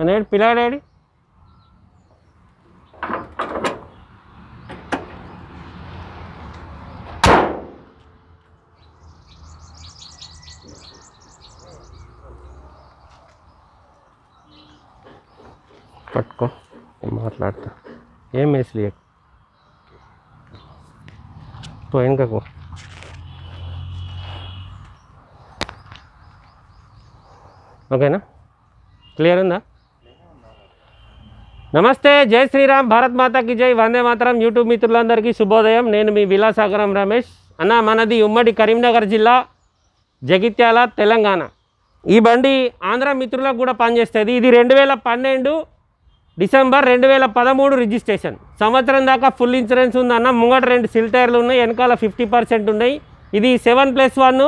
अंदर पिलाड़ा पटको माटता एम वैसे पैन का ओके ना क्लियर ना నమస్తే జై శ్రీరామ్ భారత్ మాతాకి జై వందే మాతరం యూట్యూబ్ మిత్రులందరికీ శుభోదయం నేను మీ విలాసాగరం రమేష్ అన్న మనది ఉమ్మడి కరీంనగర్ జిల్లా జగిత్యాల తెలంగాణ ఈ బండి ఆంధ్ర మిత్రులకు కూడా పనిచేస్తుంది ఇది రెండు వేల పన్నెండు డిసెంబర్ రెండు వేల పదమూడు రిజిస్ట్రేషన్ సంవత్సరం దాకా ఫుల్ ఇన్సూరెన్స్ ఉందన్న ముంగట రెండు సిల్ టైర్లు ఉన్నాయి వెనకాల ఫిఫ్టీ పర్సెంట్ ఉన్నాయి ఇది seven plus one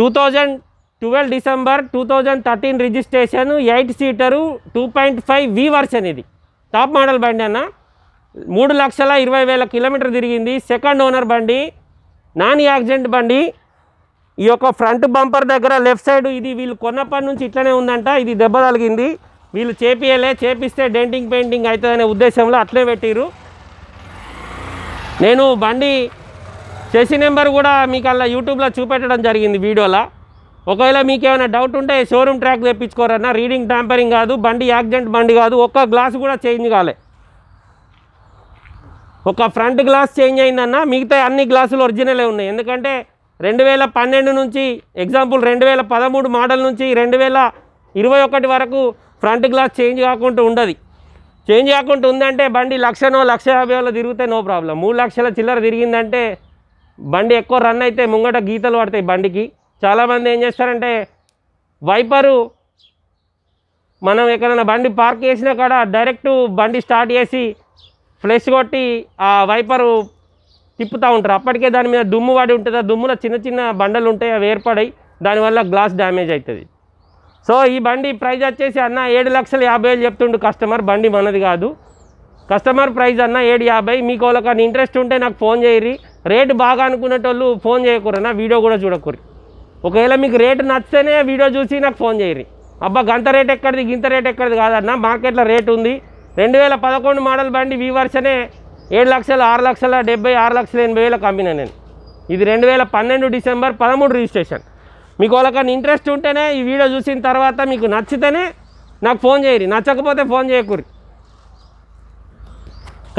two thousand twelve December two thousand thirteen registration eight seater two point five V version ఇది టాప్ మోడల్ బండి అన్న మూడు లక్షల ఇరవై వేల కిలోమీటర్ తిరిగింది సెకండ్ ఓనర్ బండి నాన్ యాక్సిడెంట్ బండి ఈ యొక్క ఫ్రంట్ బంపర్ దగ్గర లెఫ్ట్ సైడ్ ఇది వీళ్ళు కొన్నప్పటి నుంచి ఇట్లనే ఉందంట ఇది దెబ్బ తగిలింది వీళ్ళు చేపియలే చేపిస్తే డెంటింగ్ పెయింటింగ్ అవుతుందనే ఉద్దేశంలో అట్లే పెట్టిరు నేను బండి చేసి నెంబర్ కూడా మీకు అలా యూట్యూబ్లో చూపెట్టడం జరిగింది వీడియోలో ఒకవేళ మీకు ఏమైనా డౌట్ ఉంటే షోరూమ్ ట్రాక్ తెప్పించుకోరన్న రీడింగ్ ట్యాంపరింగ్ కాదు బండి యాక్సిడెంట్ బండి కాదు ఒక్క గ్లాస్ కూడా చేంజ్ కాలే ఒక ఫ్రంట్ గ్లాస్ చేంజ్ అయిందన్న మిగతా అన్ని గ్లాసులు ఒరిజినలే ఉన్నాయి ఎందుకంటే రెండు వేల పన్నెండు నుంచి ఎగ్జాంపుల్ రెండు వేల పదమూడు మోడల్ నుంచి రెండు వేల ఇరవై ఒకటి వరకు ఫ్రంట్ గ్లాస్ చేంజ్ కాకుండా ఉండదు చేంజ్ కాకుండా ఉందంటే బండి లక్షనో లక్ష యాభైలో తిరిగితే నో ప్రాబ్లం మూడు లక్షల చిల్లర తిరిగిందంటే బండి ఎక్కువ రన్ అయితే ముంగట గీతలు పడతాయి బండికి చాలామంది ఏం చేస్తారంటే వైపరు మనం ఎక్కడైనా బండి పార్క్ చేసినా కాడ డైరెక్ట్ బండి స్టార్ట్ చేసి ఫ్లెష్ కొట్టి ఆ వైపరు తిప్పుతూ ఉంటారు అప్పటికే దాని మీద దుమ్ము వాడి ఉంటుంది ఆ దుమ్ములో చిన్న చిన్న బండలు ఉంటాయి అవి ఏర్పడాయి దానివల్ల గ్లాస్ డ్యామేజ్ అవుతుంది సో ఈ బండి ప్రైజ్ వచ్చేసి అన్న ఏడు లక్షల యాభై వేలు చెప్తుండు కస్టమర్ బండి మనది కాదు కస్టమర్ ప్రైజ్ అన్న ఏడు యాభై మీకు ఇంట్రెస్ట్ ఉంటే నాకు ఫోన్ చేయరి రేటు బాగా అనుకునేటోళ్ళు ఫోన్ చేయకూరన్నా వీడియో కూడా చూడకూరి ఒకవేళ మీకు రేటు నచ్చితేనే వీడియో చూసి నాకు ఫోన్ చేయరు అబ్బా గంత రేట్ ఎక్కడిది గింత రేట్ ఎక్కడిది కాదన్న మార్కెట్లో రేటు ఉంది రెండు వేల పదకొండు మోడల్ బండి వీవర్సనే ఏడు లక్షలు ఆరు లక్షల డెబ్బై ఆరు లక్షల ఎనభై వేల కంపెనీ నేను ఇది రెండు వేల పన్నెండు డిసెంబర్ పదమూడు రిజిస్ట్రేషన్ మీకు వాళ్ళకన్నా ఇంట్రెస్ట్ ఉంటేనే ఈ వీడియో చూసిన తర్వాత మీకు నచ్చితేనే నాకు ఫోన్ చేయరు నచ్చకపోతే ఫోన్ చేయకూరి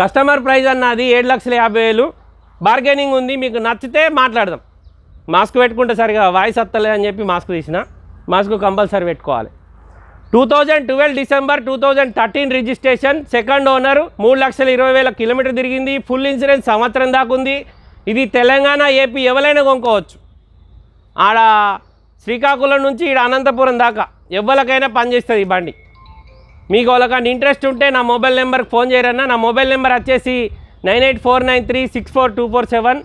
కస్టమర్ ప్రైజ్ అన్నది ఏడు లక్షల యాభై వేలు బార్గెనింగ్ ఉంది మీకు నచ్చితే మాట్లాడదాం మాస్క్ పెట్టుకుంటే సరిగా వాయిస్ వస్తలే అని చెప్పి మాస్క్ తీసిన మాస్క్ కంపల్సరీ పెట్టుకోవాలి two thousand twelve December two thousand thirteen registration second owner మూడు లక్షల ఇరవై వేల కిలోమీటర్ తిరిగింది ఫుల్ ఇన్సూరెన్స్ సంవత్సరం దాకా ఉంది ఇది తెలంగాణ ఏపీ ఎవరైనా కొనుక్కోవచ్చు ఆడ శ్రీకాకుళం నుంచి ఈడ అనంతపురం దాకా ఎవరికైనా పనిచేస్తుంది ఈ బండి మీకు వాళ్ళకన్నా ఇంట్రెస్ట్ ఉంటే నా మొబైల్ నెంబర్కి ఫోన్ చేయరన్నా నా మొబైల్ నెంబర్ వచ్చేసి nine eight four nine three six four two four seven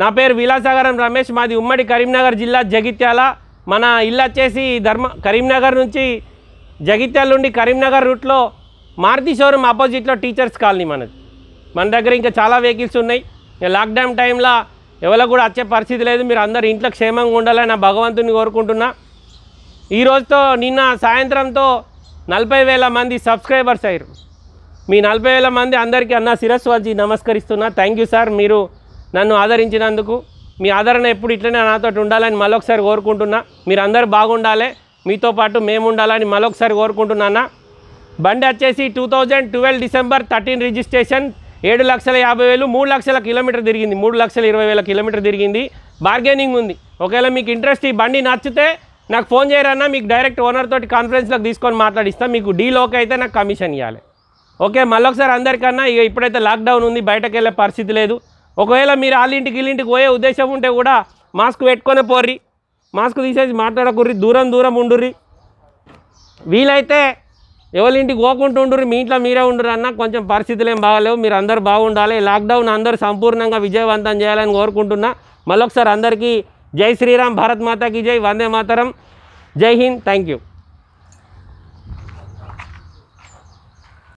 నా పేరు విలాసాగరం రమేష్ మాది ఉమ్మడి కరీంనగర్ జిల్లా జగిత్యాల మన ఇల్లు వచ్చేసి ధర్మ కరీంనగర్ నుంచి జగిత్యాల నుండి కరీంనగర్ రూట్లో మారుతి షోరూమ్ ఆపోజిట్లో టీచర్స్ కాలనీ మనది మన దగ్గర ఇంకా చాలా వెహికల్స్ ఉన్నాయి లాక్డౌన్ టైంలో ఎవరో కూడా వచ్చే పరిస్థితి లేదు మీరు అందరు ఇంట్లో క్షేమంగా ఉండాలని నా భగవంతుని కోరుకుంటున్నా ఈ రోజుతో నిన్న సాయంత్రంతో నలభై వేల మంది సబ్స్క్రైబర్స్ అయ్యారు మీ నలభై వేల మంది అందరికీ అన్న శిరస్వాజీ నమస్కరిస్తున్నా థ్యాంక్ యూ సార్ మీరు నన్ను ఆదరించినందుకు మీ ఆదరణ ఎప్పుడు ఇట్లనే నాతో ఉండాలని మరొకసారి కోరుకుంటున్నా అందరూ బాగుండాలి మీతో పాటు మేము ఉండాలని మరొకసారి కోరుకుంటున్నానా బండి వచ్చేసి two thousand twelve December thirteen registration ఏడు లక్షల యాభై వేలు మూడు లక్షల కిలోమీటర్ తిరిగింది మూడు లక్షల ఇరవై వేల కిలోమీటర్ తిరిగింది బార్గెనింగ్ ఉంది ఒకవేళ మీకు ఇంట్రెస్ట్ ఈ బండి నచ్చితే నాకు ఫోన్ చేయరన్నా మీకు డైరెక్ట్ ఓనర్ తోటి కాన్ఫరెన్స్లోకి తీసుకొని మాట్లాడిస్తాను మీకు డీలోకి అయితే నాకు కమిషన్ ఇవ్వాలి ఓకే మళ్ళొకసారి అందరికన్నా ఇక ఇప్పుడైతే లాక్డౌన్ ఉంది బయటకు వెళ్ళే పరిస్థితి లేదు ఒకవేళ మీరు వాళ్ళింటికి వీళ్ళింటికి పోయే ఉద్దేశం ఉంటే కూడా మాస్క్ పెట్టుకొని పోర్రి మాస్క్ తీసేసి మాట్లాడకుర్రి దూరం దూరం ఉండుర్రి వీలైతే ఎవరింటికి పోకుండా ఉండరు మీ ఇంట్లో మీరే ఉండరు అన్న కొంచెం పరిస్థితులు ఏం బాగాలేవు మీరు అందరు బాగుండాలి లాక్డౌన్ అందరూ సంపూర్ణంగా విజయవంతం చేయాలని కోరుకుంటున్నా మళ్ళొకసారి అందరికీ జై శ్రీరామ్ భారత్ మాతాకి జై వందే మాతరం జై హింద్ థ్యాంక్ యూ